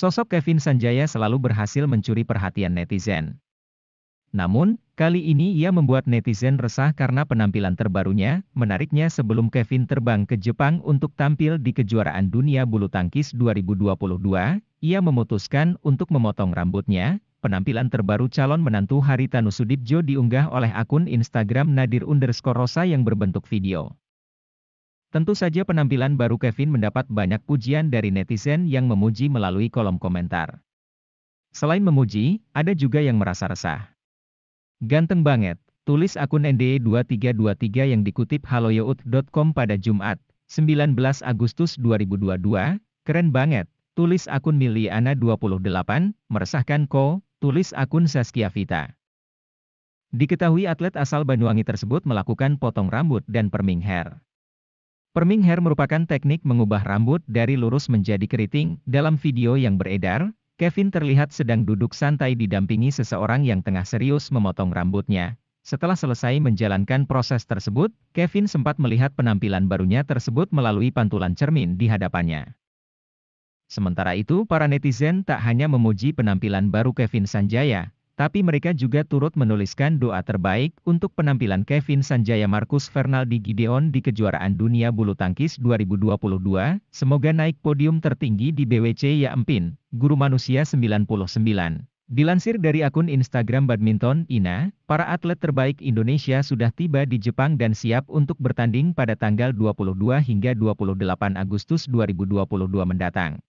Sosok Kevin Sanjaya selalu berhasil mencuri perhatian netizen. Namun, kali ini ia membuat netizen resah karena penampilan terbarunya, menariknya sebelum Kevin terbang ke Jepang untuk tampil di kejuaraan dunia bulu tangkis 2022, ia memutuskan untuk memotong rambutnya, penampilan terbaru calon menantu Haritanu Sudipjo diunggah oleh akun Instagram Nadir underscore yang berbentuk video. Tentu saja penampilan baru Kevin mendapat banyak pujian dari netizen yang memuji melalui kolom komentar. Selain memuji, ada juga yang merasa resah. Ganteng banget, tulis akun NDE2323 yang dikutip haloyout.com pada Jumat, 19 Agustus 2022, keren banget, tulis akun Miliana28, meresahkan ko, tulis akun Saskia Vita. Diketahui atlet asal Banyuwangi tersebut melakukan potong rambut dan perming hair. Perming hair merupakan teknik mengubah rambut dari lurus menjadi keriting. Dalam video yang beredar, Kevin terlihat sedang duduk santai didampingi seseorang yang tengah serius memotong rambutnya. Setelah selesai menjalankan proses tersebut, Kevin sempat melihat penampilan barunya tersebut melalui pantulan cermin di hadapannya. Sementara itu, para netizen tak hanya memuji penampilan baru Kevin Sanjaya, tapi mereka juga turut menuliskan doa terbaik untuk penampilan Kevin Sanjaya Marcus Fernaldi Gideon di kejuaraan dunia bulu tangkis 2022, semoga naik podium tertinggi di BWC Ya Empin, Guru Manusia 99. Dilansir dari akun Instagram Badminton Ina, para atlet terbaik Indonesia sudah tiba di Jepang dan siap untuk bertanding pada tanggal 22 hingga 28 Agustus 2022 mendatang.